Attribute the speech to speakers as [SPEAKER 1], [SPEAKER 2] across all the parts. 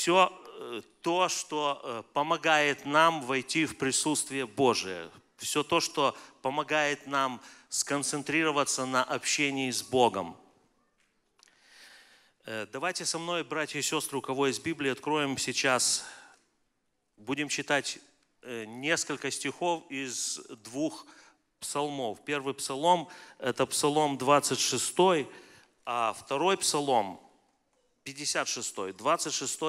[SPEAKER 1] все э, то, что э, помогает нам войти в присутствие Божие, все то, что помогает нам сконцентрироваться на общении с Богом. Э, давайте со мной, братья и сестры, у кого из Библии, откроем сейчас, будем читать несколько стихов из двух псалмов. Первый псалом – это псалом 26, а второй псалом 56, 26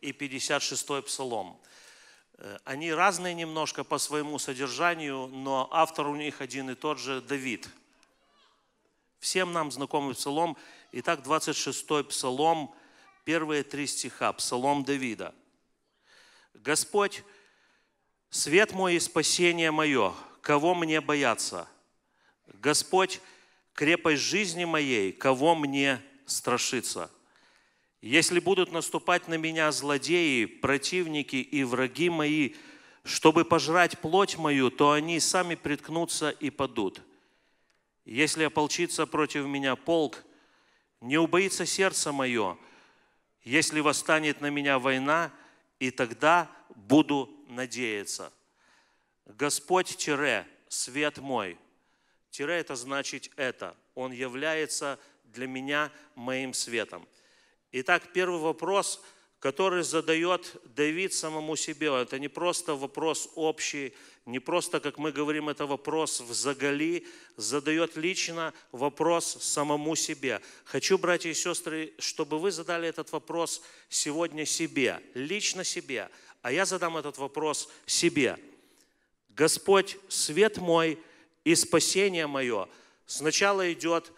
[SPEAKER 1] и 56 псалом. Э, они разные немножко по своему содержанию, но автор у них один и тот же – Давид. Всем нам знакомый псалом. Итак, 26-й псалом, первые три стиха, псалом Давида. «Господь, свет мой и спасение мое, кого мне бояться? Господь, крепость жизни моей, кого мне страшиться?» Если будут наступать на меня злодеи, противники и враги мои, чтобы пожрать плоть мою, то они сами приткнутся и падут. Если ополчится против меня полк, не убоится сердце мое, если восстанет на меня война, и тогда буду надеяться. Господь тире, свет мой. Тире это значит это. Он является для меня моим светом. Итак, первый вопрос, который задает Давид самому себе, это не просто вопрос общий, не просто, как мы говорим, это вопрос в заголи, задает лично вопрос самому себе. Хочу, братья и сестры, чтобы вы задали этот вопрос сегодня себе, лично себе, а я задам этот вопрос себе. Господь, свет мой и спасение мое. Сначала идет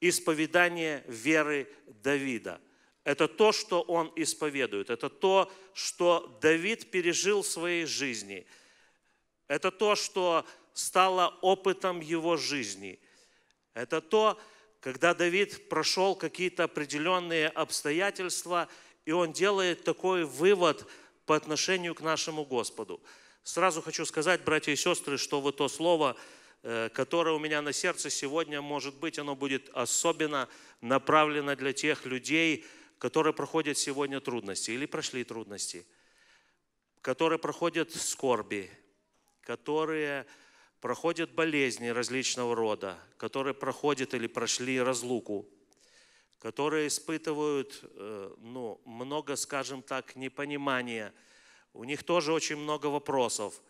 [SPEAKER 1] исповедание веры Давида. Это то, что он исповедует. Это то, что Давид пережил в своей жизни. Это то, что стало опытом его жизни. Это то, когда Давид прошел какие-то определенные обстоятельства, и он делает такой вывод по отношению к нашему Господу. Сразу хочу сказать, братья и сестры, что вот то слово, э, которое у меня на сердце сегодня, может быть, оно будет особенно направлено для тех людей, которые проходят сегодня трудности или прошли трудности, которые проходят скорби, которые проходят болезни различного рода, которые проходят или прошли разлуку, которые испытывают э, ну, много, скажем так, непонимания. У них тоже очень много вопросов.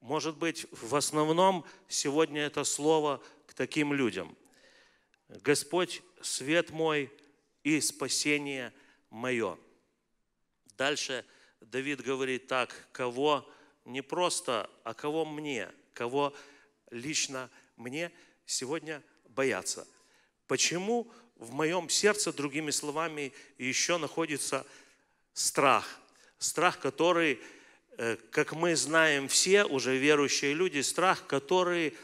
[SPEAKER 1] Может быть, в основном сегодня это слово к таким людям. Господь, свет мой – и спасение мое. Дальше Давид говорит так, кого не просто, а кого мне, кого лично мне сегодня бояться. Почему в моем сердце, другими словами, еще находится страх? Страх, который, э, как мы знаем все, уже верующие люди, страх, который,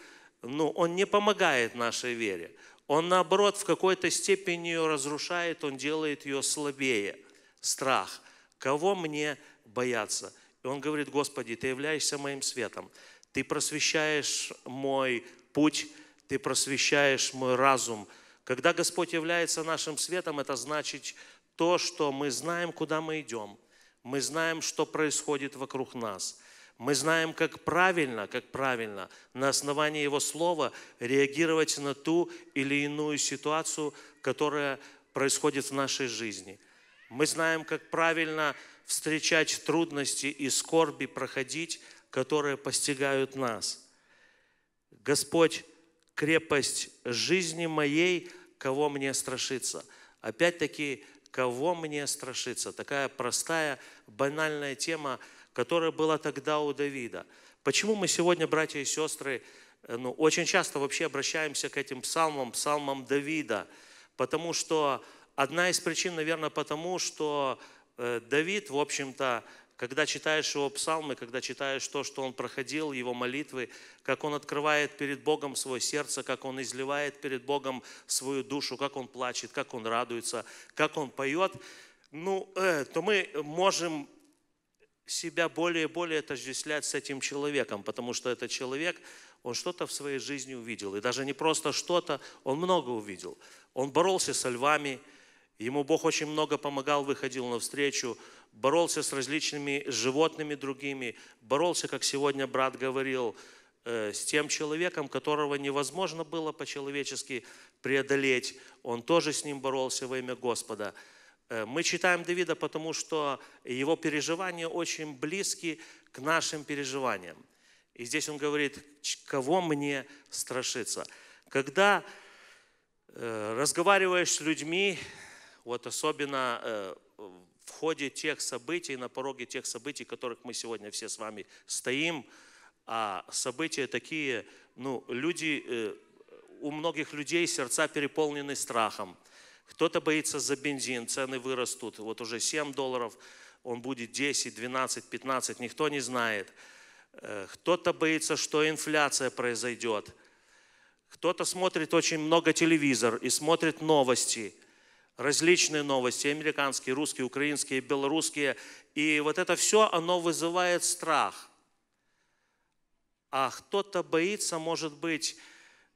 [SPEAKER 1] ну, он не помогает нашей вере. Он, наоборот, в какой-то степени ее разрушает, он делает ее слабее. Страх. Кого мне бояться? И он говорит, Господи, Ты являешься моим светом. Ты просвещаешь мой путь, Ты просвещаешь мой разум. Когда Господь является нашим светом, это значит то, что мы знаем, куда мы идем. Мы знаем, что происходит вокруг нас – мы знаем, как правильно, как правильно на основании Его Слова реагировать на ту или иную ситуацию, которая происходит в нашей жизни. Мы знаем, как правильно встречать трудности и скорби, проходить, которые постигают нас. Господь, крепость жизни моей, кого мне страшиться? Опять-таки, кого мне страшиться? Такая простая, банальная тема – которая была тогда у Давида. Почему мы сегодня, братья и сестры, э, ну, очень часто вообще обращаемся к этим псалмам, псалмам Давида? Потому что одна из причин, наверное, потому что э, Давид, в общем-то, когда читаешь его псалмы, когда читаешь то, что он проходил, его молитвы, как он открывает перед Богом свое сердце, как он изливает перед Богом свою душу, как он плачет, как он радуется, как он поет, ну, э, то мы можем себя более и более отождествлять с этим человеком, потому что этот человек, он что-то в своей жизни увидел. И даже не просто что-то, он много увидел. Он боролся со львами, ему Бог очень много помогал, выходил навстречу, боролся с различными животными другими, боролся, как сегодня брат говорил, э, с тем человеком, которого невозможно было по-человечески преодолеть. Он тоже с ним боролся во имя Господа – Э, мы читаем Давида, потому что его переживания очень близки к нашим переживаниям. И здесь он говорит, кого мне страшиться. Когда э, разговариваешь с людьми, вот особенно э, в ходе тех событий, на пороге тех событий, которых мы сегодня все с вами стоим, а события такие, ну, люди, э, у многих людей сердца переполнены страхом. Кто-то боится за бензин, цены вырастут, вот уже 7 долларов, он будет 10, 12, 15, никто не знает. Э, кто-то боится, что инфляция произойдет. Кто-то смотрит очень много телевизор и смотрит новости, различные новости, американские, русские, украинские, белорусские. И вот это все, оно вызывает страх. А кто-то боится, может быть,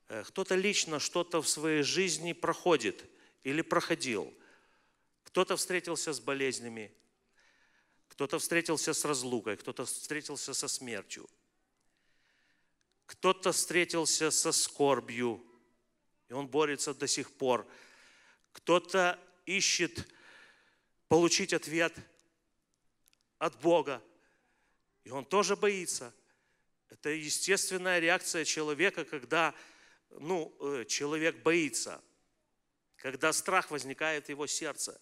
[SPEAKER 1] э, кто-то лично что-то в своей жизни проходит – или проходил. Кто-то встретился с болезнями, кто-то встретился с разлукой, кто-то встретился со смертью, кто-то встретился со скорбью, и он борется до сих пор. Кто-то ищет получить ответ от Бога, и он тоже боится. Это естественная реакция человека, когда ну, э, человек боится – когда страх возникает в его сердце.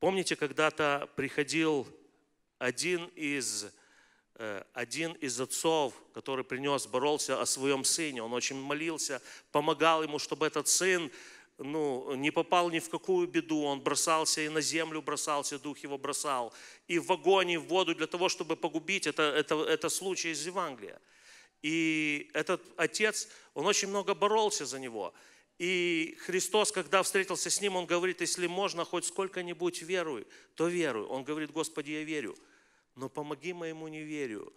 [SPEAKER 1] Помните, когда-то приходил один из, э, один из отцов, который принес, боролся о своем сыне. Он очень молился, помогал ему, чтобы этот сын ну, не попал ни в какую беду, он бросался и на землю бросался, дух его бросал, и в огонь, и в воду для того, чтобы погубить. Это, это, это случай из Евангелия. И этот отец, он очень много боролся за него. И Христос, когда встретился с ним, он говорит, если можно, хоть сколько-нибудь веруй, то веруй. Он говорит, Господи, я верю, но помоги моему неверию.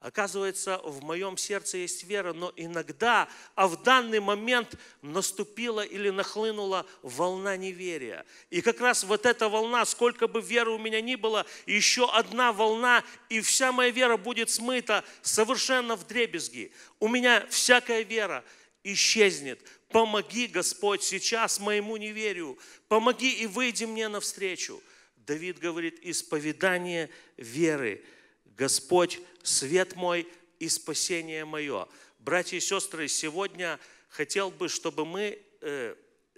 [SPEAKER 1] Оказывается, в моем сердце есть вера, но иногда, а в данный момент наступила или нахлынула волна неверия. И как раз вот эта волна, сколько бы веры у меня ни было, еще одна волна, и вся моя вера будет смыта совершенно в дребезги. У меня всякая вера исчезнет, Помоги, Господь, сейчас моему неверию. Помоги и выйди мне навстречу. Давид говорит, исповедание веры. Господь, свет мой и спасение мое. Братья и сестры, сегодня хотел бы, чтобы мы, э,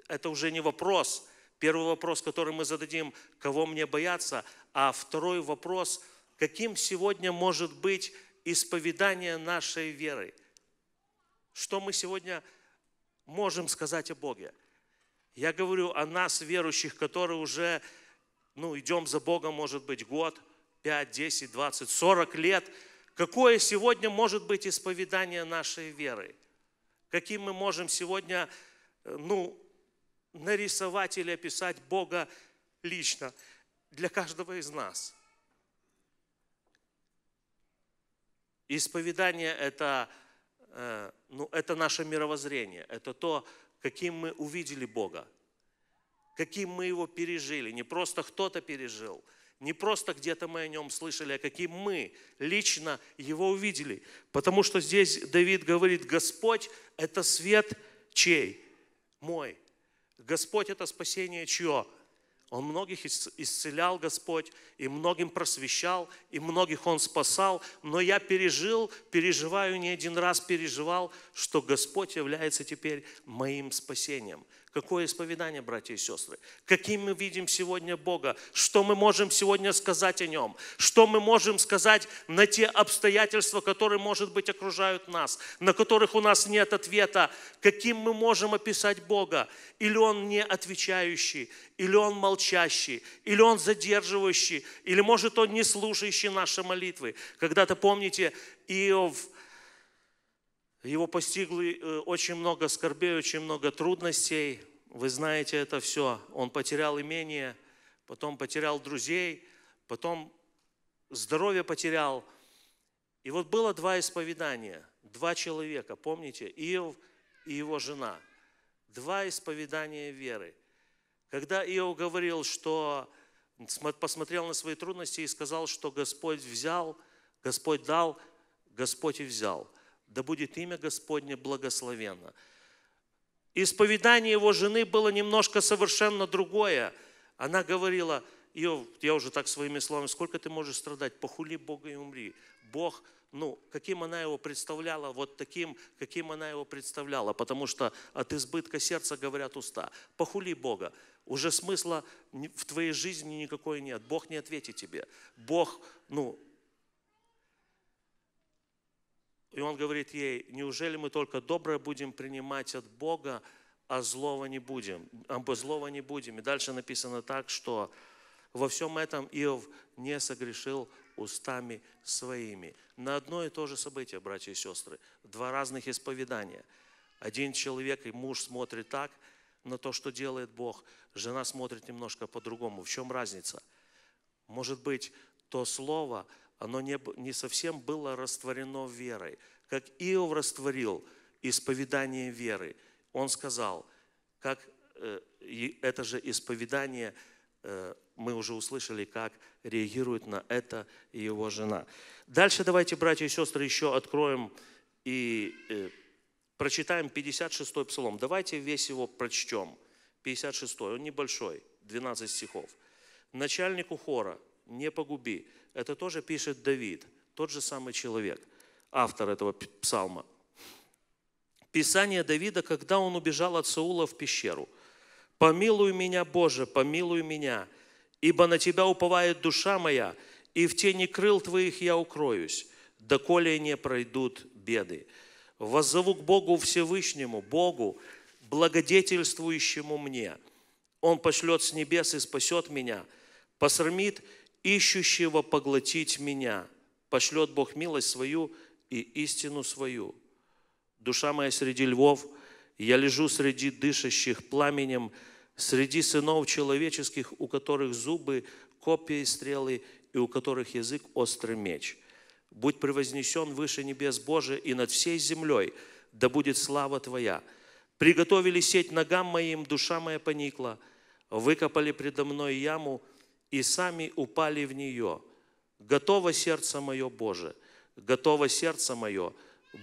[SPEAKER 1] это уже не вопрос, первый вопрос, который мы зададим, кого мне бояться, а второй вопрос, каким сегодня может быть исповедание нашей веры. Что мы сегодня можем сказать о Боге. Я говорю о нас, верующих, которые уже ну, идем за Богом, может быть, год, 5, 10, 20, 40 лет. Какое сегодня может быть исповедание нашей веры? Каким мы можем сегодня э, ну, нарисовать или описать Бога лично для каждого из нас? Исповедание – это Э, ну, это наше мировоззрение, это то, каким мы увидели Бога, каким мы Его пережили. Не просто кто-то пережил, не просто где-то мы о Нем слышали, а каким мы лично Его увидели. Потому что здесь Давид говорит, Господь – это свет чей? Мой. Господь – это спасение чье? Он многих исцелял, Господь, и многим просвещал, и многих Он спасал. Но я пережил, переживаю не один раз, переживал, что Господь является теперь моим спасением. Какое исповедание, братья и сестры? Каким мы видим сегодня Бога? Что мы можем сегодня сказать о Нем? Что мы можем сказать на те обстоятельства, которые, может быть, окружают нас, на которых у нас нет ответа? Каким мы можем описать Бога? Или Он не отвечающий, или Он молчащий, или Он задерживающий, или, может, Он не слушающий наши молитвы. Когда-то, помните, Иов – его постигло э, очень много скорбей, очень много трудностей. Вы знаете это все. Он потерял имение, потом потерял друзей, потом здоровье потерял. И вот было два исповедания, два человека, помните, Иов и его жена. Два исповедания веры. Когда Иов говорил, что посмотрел на свои трудности и сказал, что Господь взял, Господь дал, Господь и взял – да будет имя Господне благословенно. Исповедание его жены было немножко совершенно другое. Она говорила, Иов, я уже так своими словами, сколько ты можешь страдать? Похули Бога и умри. Бог, ну, каким она его представляла, вот таким, каким она его представляла, потому что от избытка сердца говорят уста. Похули Бога. Уже смысла в твоей жизни никакой нет. Бог не ответит тебе. Бог, ну, и он говорит ей, неужели мы только доброе будем принимать от Бога, а злого не будем, а злого не будем. И дальше написано так, что во всем этом Иов не согрешил устами своими. На одно и то же событие, братья и сестры, два разных исповедания. Один человек и муж смотрит так на то, что делает Бог, жена смотрит немножко по-другому. В чем разница? Может быть, то слово, оно не, не совсем было растворено верой. Как Иов растворил исповедание веры, он сказал, как э, это же исповедание, э, мы уже услышали, как реагирует на это его жена. Дальше давайте, братья и сестры, еще откроем и э, прочитаем 56-й псалом. Давайте весь его прочтем. 56-й, он небольшой, 12 стихов. «Начальнику хора не погуби, это тоже пишет Давид, тот же самый человек, автор этого псалма. Писание Давида, когда он убежал от Саула в пещеру. «Помилуй меня, Боже, помилуй меня, ибо на Тебя уповает душа моя, и в тени крыл Твоих я укроюсь, доколе не пройдут беды. Воззову к Богу Всевышнему, Богу, благодетельствующему мне. Он пошлет с небес и спасет меня, посрамит ищущего поглотить меня. Пошлет Бог милость свою и истину свою. Душа моя среди львов, я лежу среди дышащих пламенем, среди сынов человеческих, у которых зубы, копья стрелы, и у которых язык острый меч. Будь превознесен выше небес Божия и над всей землей, да будет слава Твоя. Приготовили сеть ногам моим, душа моя поникла, выкопали предо мной яму, и сами упали в нее. Готово сердце мое, Боже, готово сердце мое,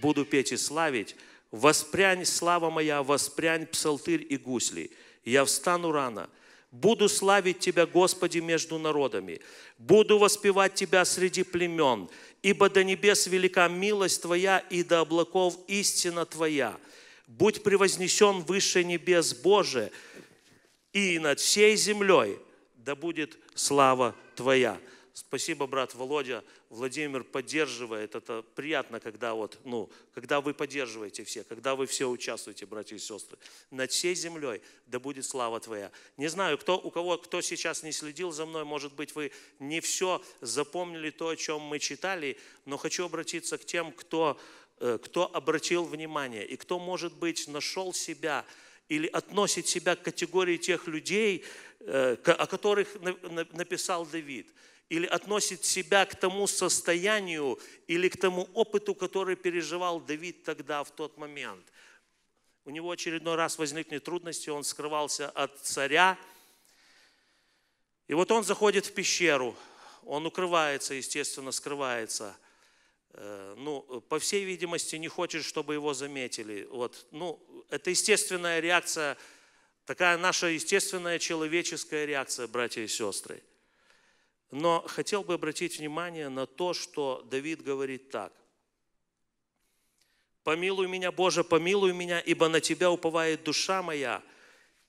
[SPEAKER 1] буду петь и славить. Воспрянь, слава моя, воспрянь псалтырь и гусли. Я встану рано, Буду славить Тебя, Господи, между народами. Буду воспевать Тебя среди племен. Ибо до небес велика милость Твоя, и до облаков истина Твоя. Будь превознесен выше небес Боже, и над всей землей да будет слава Твоя. Спасибо, брат Володя. Владимир поддерживает. Это приятно, когда, вот, ну, когда вы поддерживаете все, когда вы все участвуете, братья и сестры. Над всей землей да будет слава Твоя. Не знаю, кто, у кого, кто сейчас не следил за мной, может быть, вы не все запомнили то, о чем мы читали, но хочу обратиться к тем, кто, э, кто обратил внимание и кто, может быть, нашел себя – или относит себя к категории тех людей, э, о которых написал Давид, или относит себя к тому состоянию или к тому опыту, который переживал Давид тогда, в тот момент. У него очередной раз возникли трудности, он скрывался от царя. И вот он заходит в пещеру, он укрывается, естественно, скрывается – Э, ну, по всей видимости, не хочет, чтобы его заметили. Вот. Ну, это естественная реакция, такая наша естественная человеческая реакция, братья и сестры. Но хотел бы обратить внимание на то, что Давид говорит так. «Помилуй меня, Боже, помилуй меня, ибо на Тебя уповает душа моя».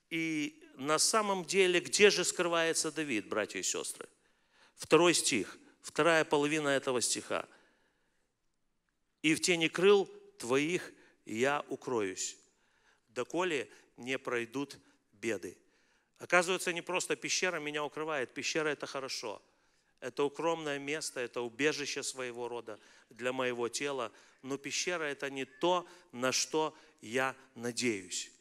[SPEAKER 1] И на самом деле, где же скрывается Давид, братья и сестры? Второй стих, вторая половина этого стиха – и в тени крыл твоих я укроюсь, доколе не пройдут беды. Оказывается, не просто пещера меня укрывает, пещера – это хорошо. Это укромное место, это убежище своего рода для моего тела, но пещера – это не то, на что я надеюсь.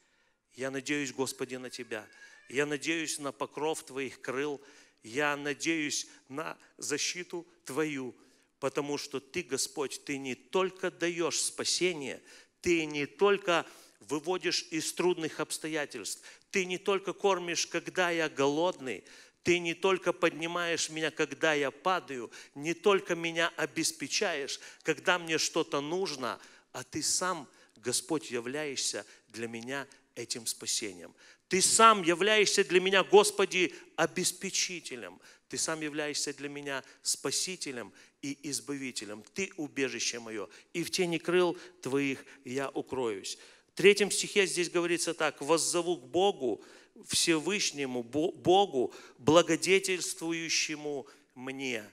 [SPEAKER 1] Я надеюсь, Господи, на Тебя. Я надеюсь на покров Твоих крыл. Я надеюсь на защиту Твою потому что Ты, Господь, Ты не только даешь спасение, Ты не только выводишь из трудных обстоятельств, Ты не только кормишь, когда я голодный, ты не только поднимаешь меня, когда я падаю, не только меня обеспечаешь, когда мне что-то нужно, а ты сам, Господь, являешься для меня этим спасением. Ты сам являешься для меня, Господи, обеспечителем. Ты сам являешься для меня спасителем и избавителем. Ты убежище мое, и в тени крыл твоих я укроюсь. В третьем стихе здесь говорится так, «Воззову к Богу, Всевышнему Богу, благодетельствующему мне».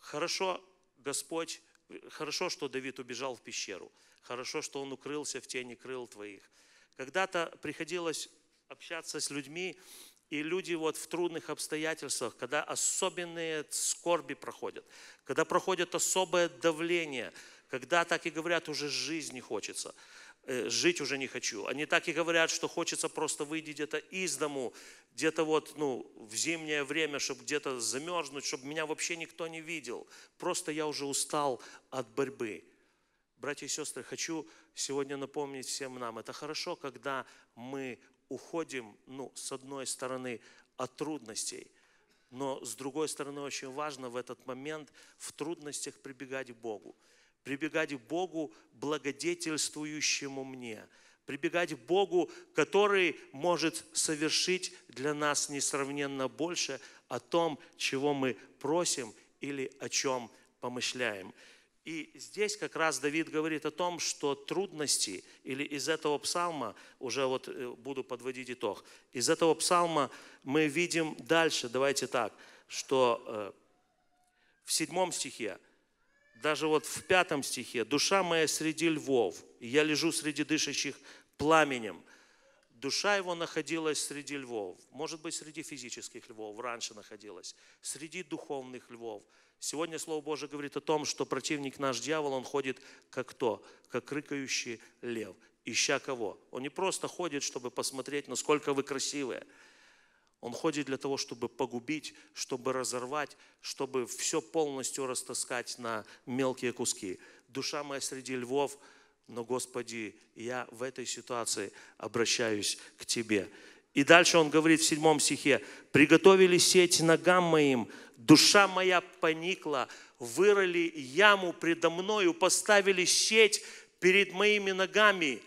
[SPEAKER 1] Хорошо, Господь, хорошо, что Давид убежал в пещеру. Хорошо, что он укрылся в тени крыл твоих. Когда-то приходилось общаться с людьми, и люди вот в трудных обстоятельствах, когда особенные скорби проходят, когда проходит особое давление, когда так и говорят, уже жизнь не хочется, э, жить уже не хочу. Они так и говорят, что хочется просто выйти где-то из дому, где-то вот, ну, в зимнее время, чтобы где-то замерзнуть, чтобы меня вообще никто не видел. Просто я уже устал от борьбы. Братья и сестры, хочу сегодня напомнить всем нам, это хорошо, когда мы уходим, ну, с одной стороны, от трудностей, но с другой стороны, очень важно в этот момент в трудностях прибегать к Богу. Прибегать к Богу, благодетельствующему мне. Прибегать к Богу, который может совершить для нас несравненно больше о том, чего мы просим или о чем помышляем. И здесь как раз Давид говорит о том, что трудности, или из этого псалма, уже вот э, буду подводить итог, из этого псалма мы видим дальше, давайте так, что э, в седьмом стихе, даже вот в пятом стихе, «Душа моя среди львов, я лежу среди дышащих пламенем». Душа его находилась среди львов, может быть, среди физических львов, раньше находилась, среди духовных львов – Сегодня Слово Божие говорит о том, что противник наш, дьявол, он ходит как кто? Как рыкающий лев, ища кого? Он не просто ходит, чтобы посмотреть, насколько вы красивые. Он ходит для того, чтобы погубить, чтобы разорвать, чтобы все полностью растаскать на мелкие куски. Душа моя среди львов, но, Господи, я в этой ситуации обращаюсь к Тебе. И дальше он говорит в седьмом стихе, «Приготовили сеть ногам моим, душа моя поникла, вырыли яму предо мною, поставили сеть перед моими ногами».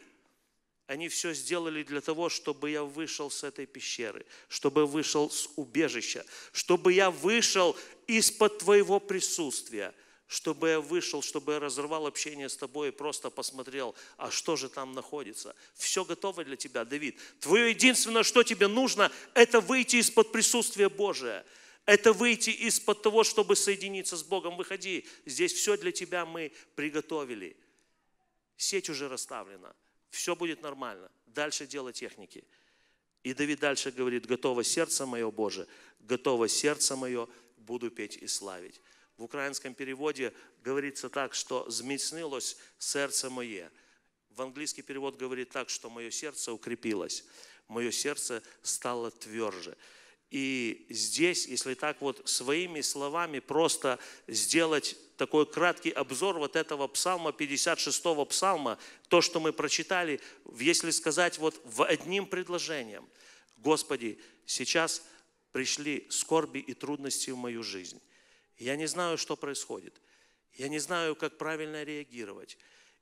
[SPEAKER 1] Они все сделали для того, чтобы я вышел с этой пещеры, чтобы вышел с убежища, чтобы я вышел из-под Твоего присутствия – чтобы я вышел, чтобы я разорвал общение с тобой и просто посмотрел, а что же там находится. Все готово для тебя, Давид. Твое единственное, что тебе нужно, это выйти из-под присутствия Божия. Это выйти из-под того, чтобы соединиться с Богом. Выходи, здесь все для тебя мы приготовили. Сеть уже расставлена, все будет нормально. Дальше дело техники. И Давид дальше говорит, готово сердце мое, Боже, готово сердце мое, буду петь и славить. В украинском переводе говорится так, что «зміцнилось сердце мое». В английский перевод говорит так, что «мое сердце укрепилось», «мое сердце стало тверже». И здесь, если так вот своими словами просто сделать такой краткий обзор вот этого псалма, 56-го псалма, то, что мы прочитали, если сказать вот в одним предложением, «Господи, сейчас пришли скорби и трудности в мою жизнь, я не знаю, что происходит. Я не знаю, как правильно реагировать.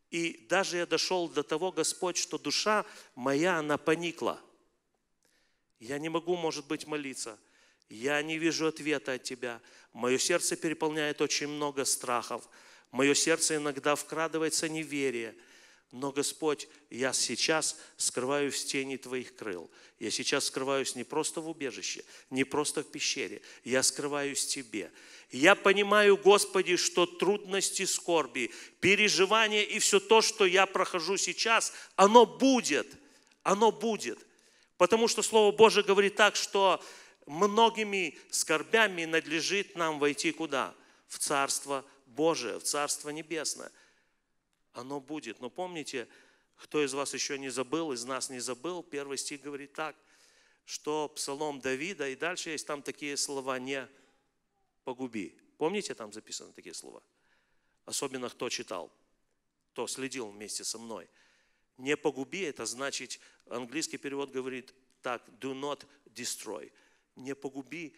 [SPEAKER 1] И даже я дошел до того, Господь, что душа моя, она поникла. Я не могу, может быть, молиться. Я не вижу ответа от Тебя. Мое сердце переполняет очень много страхов. Мое сердце иногда вкрадывается неверие. Но, Господь, я сейчас скрываюсь в тени Твоих крыл. Я сейчас скрываюсь не просто в убежище, не просто в пещере. Я скрываюсь в Тебе. Я понимаю, Господи, что трудности, скорби, переживания и все то, что я прохожу сейчас, оно будет, оно будет. Потому что Слово Божие говорит так, что многими скорбями надлежит нам войти куда? В Царство Божие, в Царство Небесное. Оно будет. Но помните, кто из вас еще не забыл, из нас не забыл, первый стих говорит так, что псалом Давида, и дальше есть там такие слова «не погуби. Помните, там записаны такие слова? Особенно кто читал, кто следил вместе со мной. Не погуби, это значит, английский перевод говорит так, do not destroy. Не погуби,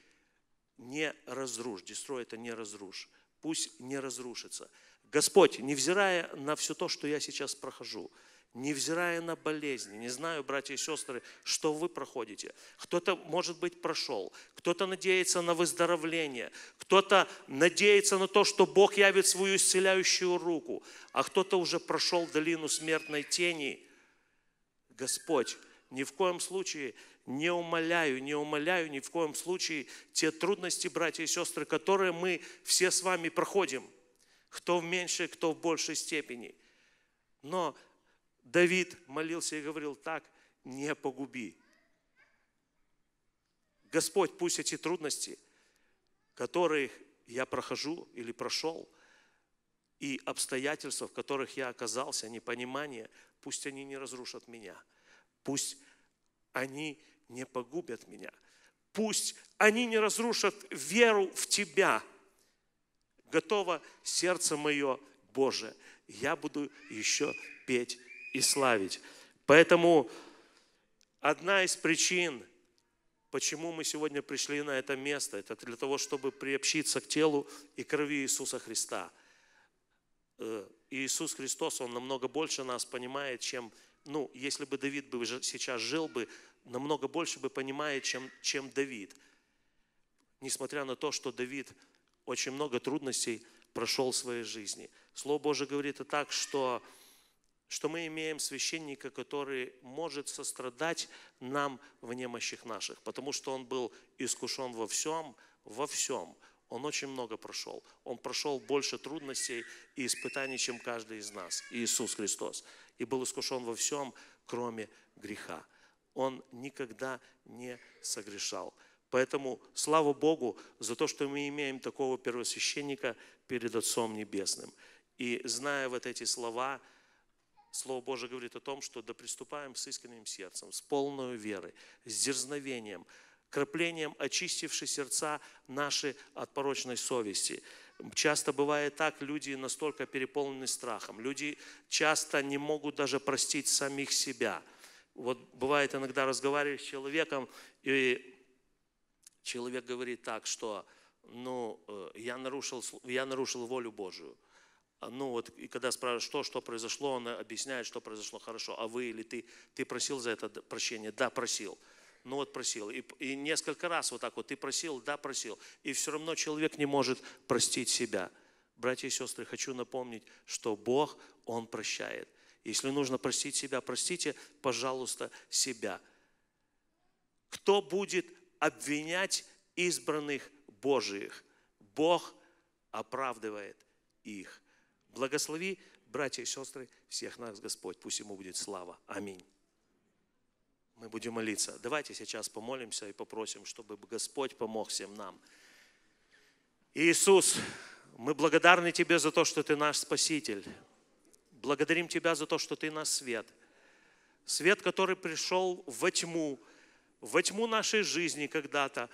[SPEAKER 1] не разрушь. Destroy – это не разрушь. Пусть не разрушится. Господь, невзирая на все то, что я сейчас прохожу – невзирая на болезни. Не знаю, братья и сестры, что вы проходите. Кто-то, может быть, прошел, кто-то надеется на выздоровление, кто-то надеется на то, что Бог явит свою исцеляющую руку, а кто-то уже прошел долину смертной тени. Господь, ни в коем случае не умоляю, не умоляю ни в коем случае те трудности, братья и сестры, которые мы все с вами проходим, кто в меньшей, кто в большей степени. Но Давид молился и говорил так, не погуби. Господь, пусть эти трудности, которые я прохожу или прошел, и обстоятельства, в которых я оказался, непонимание, пусть они не разрушат меня. Пусть они не погубят меня. Пусть они не разрушат веру в Тебя. Готово сердце мое, Боже, я буду еще петь и славить. Поэтому одна из причин, почему мы сегодня пришли на это место, это для того, чтобы приобщиться к телу и крови Иисуса Христа. Э, Иисус Христос, Он намного больше нас понимает, чем, ну, если бы Давид бы сейчас жил бы, намного больше бы понимает, чем, чем Давид. Несмотря на то, что Давид очень много трудностей прошел в своей жизни. Слово Божие говорит и так, что что мы имеем священника, который может сострадать нам в немощах наших, потому что он был искушен во всем, во всем. Он очень много прошел. Он прошел больше трудностей и испытаний, чем каждый из нас, Иисус Христос. И был искушен во всем, кроме греха. Он никогда не согрешал. Поэтому слава Богу за то, что мы имеем такого первосвященника перед Отцом Небесным. И зная вот эти слова, Слово Божие говорит о том, что да приступаем с искренним сердцем, с полной верой, с дерзновением, краплением очистивши сердца наши от порочной совести. Часто бывает так, люди настолько переполнены страхом, люди часто не могут даже простить самих себя. Вот бывает иногда разговариваешь с человеком, и человек говорит так, что ну, э, я нарушил, я нарушил волю Божию. А, ну вот, и когда спрашивают, что, что произошло, он объясняет, что произошло, хорошо, а вы или ты, ты просил за это прощение? Да, просил. Ну вот просил. И, и несколько раз вот так вот, ты просил, да, просил. И все равно человек не может простить себя. Братья и сестры, хочу напомнить, что Бог, Он прощает. Если нужно простить себя, простите, пожалуйста, себя. Кто будет обвинять избранных Божиих? Бог оправдывает их. Благослови, братья и сестры, всех нас, Господь. Пусть Ему будет слава. Аминь. Мы будем молиться. Давайте сейчас помолимся и попросим, чтобы Господь помог всем нам. Иисус, мы благодарны Тебе за то, что Ты наш Спаситель. Благодарим Тебя за то, что Ты наш свет. Свет, который пришел во тьму, во тьму нашей жизни когда-то,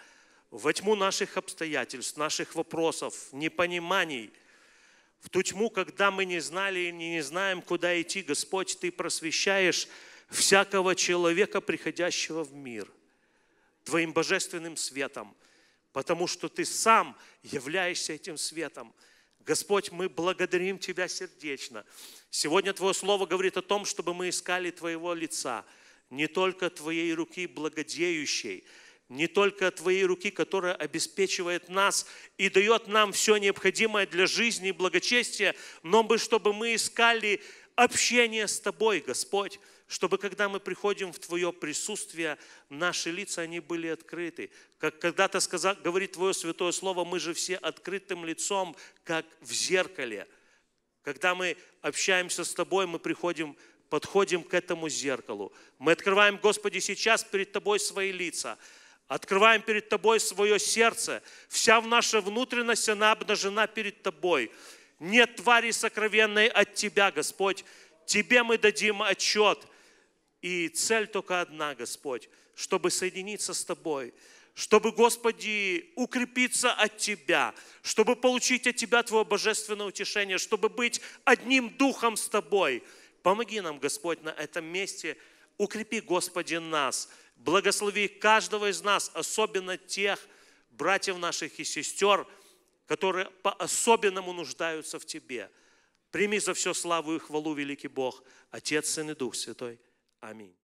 [SPEAKER 1] во тьму наших обстоятельств, наших вопросов, непониманий – в ту тьму, когда мы не знали и не знаем, куда идти, Господь, Ты просвещаешь всякого человека, приходящего в мир, Твоим божественным светом, потому что Ты сам являешься этим светом. Господь, мы благодарим Тебя сердечно. Сегодня Твое Слово говорит о том, чтобы мы искали Твоего лица, не только Твоей руки благодеющей, не только Твоей руки, которая обеспечивает нас и дает нам все необходимое для жизни и благочестия, но бы, чтобы мы искали общение с Тобой, Господь, чтобы когда мы приходим в Твое присутствие, наши лица, они были открыты. Как когда-то сказал, говорит Твое Святое Слово, мы же все открытым лицом, как в зеркале. Когда мы общаемся с Тобой, мы приходим подходим к этому зеркалу. Мы открываем, Господи, сейчас перед Тобой свои лица – Открываем перед Тобой свое сердце. Вся наша внутренность, она обнажена перед Тобой. Нет твари сокровенной от Тебя, Господь. Тебе мы дадим отчет. И цель только одна, Господь, чтобы соединиться с Тобой, чтобы, Господи, укрепиться от Тебя, чтобы получить от Тебя Твое божественное утешение, чтобы быть одним духом с Тобой. Помоги нам, Господь, на этом месте. Укрепи, Господи, нас – Благослови каждого из нас, особенно тех братьев наших и сестер, которые по-особенному нуждаются в Тебе. Прими за все славу и хвалу, великий Бог, Отец, Сын и Дух Святой. Аминь.